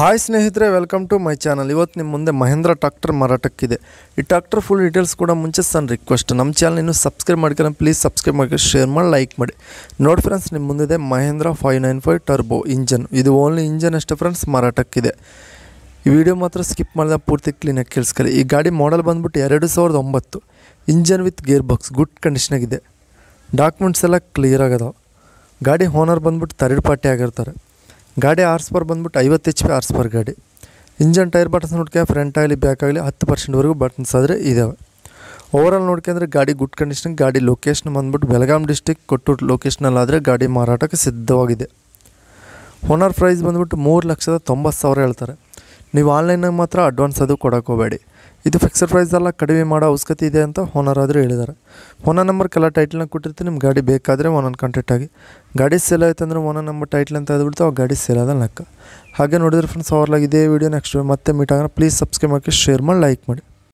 hi ಸ್ನೇಹಿತರೆ welcome to my channel ಇವತ್ತು ನಿಮ್ಮ ಮುಂದೆ ಮಹೇಂದ್ರ ಟ್ರಾಕ್ಟರ್ ಮಾರಾಟಕ್ಕಿದೆ ಈ ಟ್ರಾಕ್ಟರ್ ಫುಲ್ ಡೀಟೇಲ್ಸ್ ಕೂಡ ಮುಂಚೆ ಸನ್ ರಿಕ್ವೆಸ್ಟ್ ನಮ್ಮ ಚಾನಲ್ ಇನ್ನು ಸಬ್ಸ್ಕ್ರೈಬ್ ಮಾಡ್ಕೊಂಡು ಪ್ಲೀಸ್ ಸಬ್ಸ್ಕ್ರೈಬ್ ಮಾಡ್ಕೊಂಡು ಶೇರ್ ಮಾಡಿ ಲೈಕ್ ಮಾಡಿ ನೋಡಿ ಫ್ರೆಂಡ್ಸ್ ನಿಮ್ಮ ಮುಂದಿದೆ Mahindra five nine five turbo engine ಇದು ಓನ್ಲಿ ಇಂಜನ್ ಅಷ್ಟೇ ಫ್ರೆಂಡ್ಸ್ ಮಾರಾಟಕ್ಕಿದೆ ಈ ವಿಡಿಯೋ ಮಾತ್ರ ಸ್ಕಿಪ್ ಮಾಡಿದ ಪೂರ್ತಿ ಕ್ಲೀನಾಗಿ ಕೇಳಿಸ್ಕೊಳ್ಳಿ ಈ ಗಾಡಿ ಮಾಡಲ್ ಬಂದುಬಿಟ್ಟು ಎರಡು ಸಾವಿರದ ಒಂಬತ್ತು engine with gear box good ಕಂಡೀಷನಾಗಿದೆ ಡಾಕ್ಯುಮೆಂಟ್ಸ್ ಎಲ್ಲ ಕ್ಲಿಯರ್ ಆಗೋದಾವೆ ಗಾಡಿ ಓನರ್ ಬಂದುಬಿಟ್ಟು ಥರ್ಡ್ ಪಾರ್ಟಿ ಆಗಿರ್ತಾರೆ ಗಾಡಿ ಆರ್ಸ್ ಪರ್ ಬಂದ್ಬಿಟ್ಟು ಐವತ್ತು ಎಚ್ ಪಿ ಆರ್ಸ್ ಪರ್ ಗಾಡಿ ಇಂಜನ್ ಟೈರ್ ಬಟನ್ಸ್ ನೋಡ್ಕೆ ಫ್ರಂಟ್ ಆಗಲಿ ಬ್ಯಾಕ್ ಆಗಲಿ ಹತ್ತು ಪರ್ಸೆಂಟ್ವರೆಗೂ ಬಟನ್ಸ್ ಆದರೆ ಇದ್ದಾವೆ ಓವರಾಲ್ ನೋಡ್ಕೊಂಡ್ರೆ ಗಾಡಿ ಗುಡ್ ಕಂಡೀಷನ್ ಗಾಡಿ ಲೊಕೇಶನ್ ಬಂದ್ಬಿಟ್ಟು ಬೆಳಗಾಂ ಡಿಸ್ಟಿಕ್ ಕೊಟ್ಟೂರು ಲೊಕೇಶನಲ್ಲಾದರೆ ಗಾಡಿ ಮಾರಾಟಕ್ಕೆ ಸಿದ್ಧವಾಗಿದೆ ಓನರ್ ಪ್ರೈಸ್ ಬಂದ್ಬಿಟ್ಟು ಮೂರು ಲಕ್ಷದ ತೊಂಬತ್ತು ಸಾವಿರ ಹೇಳ್ತಾರೆ ನೀವು ಆನ್ಲೈನಾಗ ಮಾತ್ರ ಅಡ್ವಾನ್ಸ್ ಅದು ಕೊಡೋಕೆ ಇದು ಫಿಕ್ಸಡ್ ಎಲ್ಲ ಕಡಿಮೆ ಮಾಡೋ ಅವಶ್ಯಕತೆ ಇದೆ ಅಂತ ಓನರ್ ಆದರೂ ಹೇಳಿದ್ದಾರೆ ಓನರ್ ನಂಬರ್ ಕೆಲ ಟೈಟ್ಲನ್ನ ಕೊಟ್ಟಿರ್ತೀನಿ ನಿಮ್ಮ ಗಾಡಿ ಬೇಕಾದರೆ ಒಂದೊಂದು ಕಾಂಟ್ಯಾಕ್ಟ್ ಆಗಿ ಗಾಡಿ ಸೇಲ್ ಆಯ್ತು ಅಂದರೆ ಓನರ್ ನಂಬರ್ ಟೈಟ್ಲ್ ಅಂತ ಹೇಳ್ಬಿಡ್ತು ಆ ಗಾಡಿ ಸೇಲ್ ಆದ ಲೆಕ್ಕ ಹಾಗೆ ನೋಡಿದ್ರೆ ಫ್ರೆಂಡ್ಸ್ ಅವ್ರಲ್ಲಾಗಿ ಇದೇ ವಿಡಿಯೋ ನೆಕ್ಸ್ಟ್ ಮತ್ತೆ ಮೀಟ್ ಆಗೋಣ ಪ್ಲೀಸ್ ಸಬ್ಸ್ಕ್ರೈಬ್ ಮಾಡಿ ಶೇರ್ ಮಾಡಿ ಲೈಕ್ ಮಾಡಿ